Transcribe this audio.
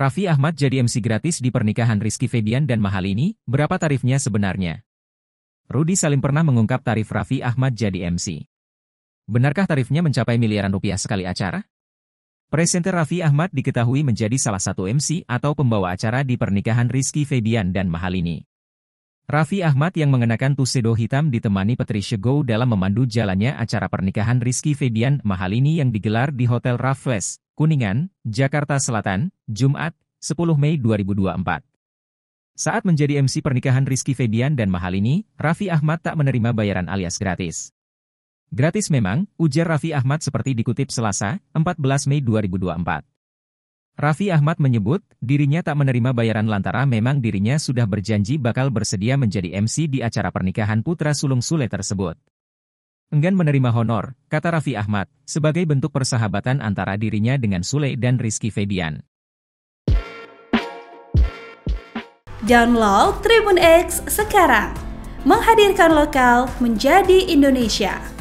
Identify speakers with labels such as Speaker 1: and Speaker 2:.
Speaker 1: Raffi Ahmad jadi MC gratis di pernikahan Rizky Febian dan Mahalini, berapa tarifnya sebenarnya? Rudi Salim pernah mengungkap tarif Raffi Ahmad jadi MC. Benarkah tarifnya mencapai miliaran rupiah sekali acara? Presenter Raffi Ahmad diketahui menjadi salah satu MC atau pembawa acara di pernikahan Rizky Febian dan Mahalini. Raffi Ahmad yang mengenakan tuxedo hitam ditemani Patricia Go dalam memandu jalannya acara pernikahan Rizky Febian Mahalini yang digelar di Hotel Raffles, Kuningan, Jakarta Selatan, Jumat, 10 Mei 2024. Saat menjadi MC pernikahan Rizky Febian dan Mahalini, Raffi Ahmad tak menerima bayaran alias gratis. Gratis memang, ujar Raffi Ahmad seperti dikutip Selasa, 14 Mei 2024. Raffi Ahmad menyebut, dirinya tak menerima bayaran lantara memang dirinya sudah berjanji bakal bersedia menjadi MC di acara pernikahan putra sulung Sule tersebut. Enggan menerima honor, kata Raffi Ahmad, sebagai bentuk persahabatan antara dirinya dengan Sule dan Rizky Febian.
Speaker 2: Download Tribun X sekarang, menghadirkan lokal menjadi Indonesia.